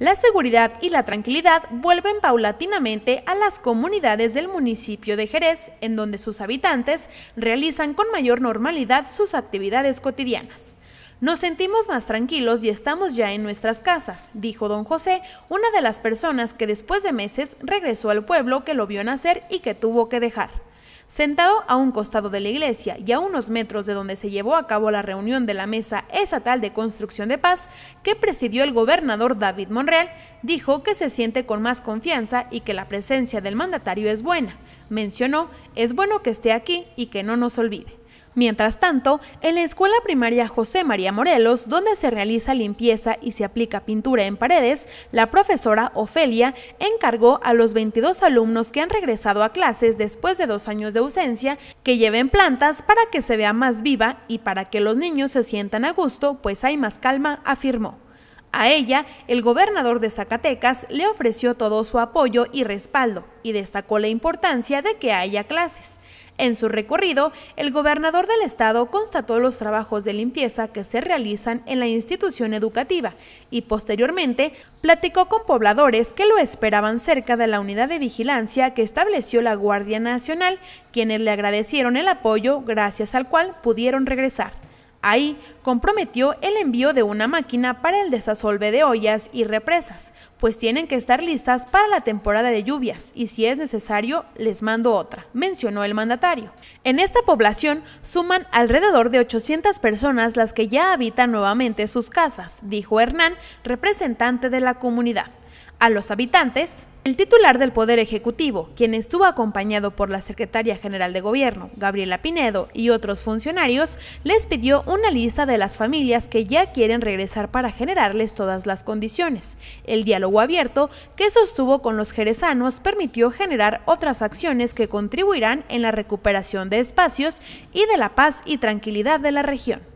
La seguridad y la tranquilidad vuelven paulatinamente a las comunidades del municipio de Jerez, en donde sus habitantes realizan con mayor normalidad sus actividades cotidianas. Nos sentimos más tranquilos y estamos ya en nuestras casas, dijo don José, una de las personas que después de meses regresó al pueblo que lo vio nacer y que tuvo que dejar. Sentado a un costado de la iglesia y a unos metros de donde se llevó a cabo la reunión de la Mesa Estatal de Construcción de Paz, que presidió el gobernador David Monreal, dijo que se siente con más confianza y que la presencia del mandatario es buena. Mencionó, es bueno que esté aquí y que no nos olvide. Mientras tanto, en la escuela primaria José María Morelos, donde se realiza limpieza y se aplica pintura en paredes, la profesora Ofelia encargó a los 22 alumnos que han regresado a clases después de dos años de ausencia que lleven plantas para que se vea más viva y para que los niños se sientan a gusto, pues hay más calma, afirmó. A ella, el gobernador de Zacatecas le ofreció todo su apoyo y respaldo y destacó la importancia de que haya clases. En su recorrido, el gobernador del estado constató los trabajos de limpieza que se realizan en la institución educativa y posteriormente platicó con pobladores que lo esperaban cerca de la unidad de vigilancia que estableció la Guardia Nacional, quienes le agradecieron el apoyo gracias al cual pudieron regresar. Ahí comprometió el envío de una máquina para el desasolve de ollas y represas, pues tienen que estar listas para la temporada de lluvias y si es necesario les mando otra, mencionó el mandatario. En esta población suman alrededor de 800 personas las que ya habitan nuevamente sus casas, dijo Hernán, representante de la comunidad a los habitantes, el titular del Poder Ejecutivo, quien estuvo acompañado por la Secretaria General de Gobierno, Gabriela Pinedo, y otros funcionarios, les pidió una lista de las familias que ya quieren regresar para generarles todas las condiciones. El diálogo abierto que sostuvo con los jerezanos permitió generar otras acciones que contribuirán en la recuperación de espacios y de la paz y tranquilidad de la región.